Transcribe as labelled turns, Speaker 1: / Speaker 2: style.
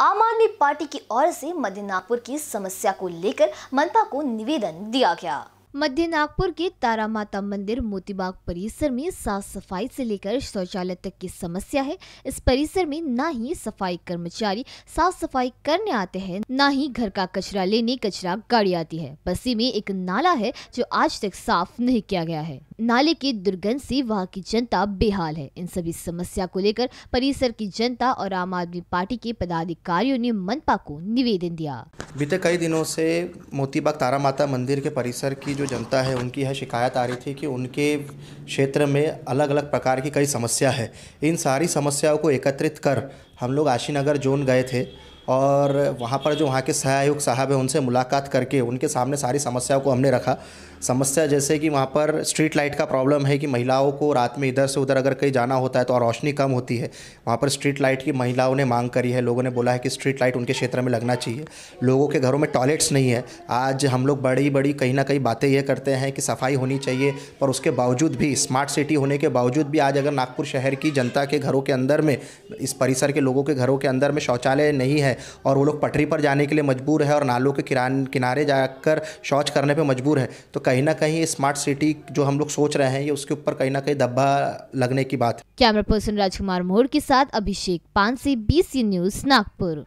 Speaker 1: आम आदमी पार्टी की ओर से मध्य नागपुर की समस्या को लेकर मनपा को निवेदन दिया गया मध्य नागपुर के तारा माता मंदिर मोतीबाग परिसर में साफ सफाई से लेकर शौचालय तक की समस्या है इस परिसर में न ही सफाई कर्मचारी साफ सफाई करने आते हैं न ही घर का कचरा लेने कचरा गाड़ी आती है बसी में एक नाला है जो आज तक साफ नहीं किया गया है नाले के दुर्गंध से वहाँ की जनता बेहाल है इन सभी समस्या को लेकर परिसर की जनता और आम आदमी पार्टी के पदाधिकारियों ने मनपा को निवेदन
Speaker 2: दिया बीते कई दिनों से मोतीबाग तारा माता मंदिर के परिसर की जो जनता है उनकी यह शिकायत आ रही थी कि उनके क्षेत्र में अलग अलग प्रकार की कई समस्या है इन सारी समस्याओं को एकत्रित कर हम लोग आशीनगर जोन गए थे और वहाँ पर जो वहाँ के सहायक साहब हैं उनसे मुलाकात करके उनके सामने सारी समस्याओं को हमने रखा समस्या जैसे कि वहाँ पर स्ट्रीट लाइट का प्रॉब्लम है कि महिलाओं को रात में इधर से उधर अगर कहीं जाना होता है तो रोशनी कम होती है वहाँ पर स्ट्रीट लाइट की महिलाओं ने मांग करी है लोगों ने बोला है कि स्ट्रीट लाइट उनके क्षेत्र में लगना चाहिए लोगों के घरों में टॉयलेट्स नहीं है आज हम लोग बड़ी बड़ी कहीं ना कहीं बातें यह करते हैं कि सफाई होनी चाहिए पर उसके बावजूद भी स्मार्ट सिटी होने के बावजूद भी आज अगर नागपुर शहर की जनता के घरों के अंदर में इस परिसर के लोगों के घरों के अंदर में शौचालय नहीं है और वो लोग पटरी पर जाने के लिए मजबूर है और नालों के किनारे जाकर शौच करने पर मजबूर है तो कहीं ना कहीं स्मार्ट सिटी जो हम लोग सोच रहे हैं ये उसके ऊपर कहीं ना कहीं धब्बा लगने की बात
Speaker 1: कैमरा पर्सन राजकुमार मोहर के साथ अभिषेक पान से बीसी न्यूज नागपुर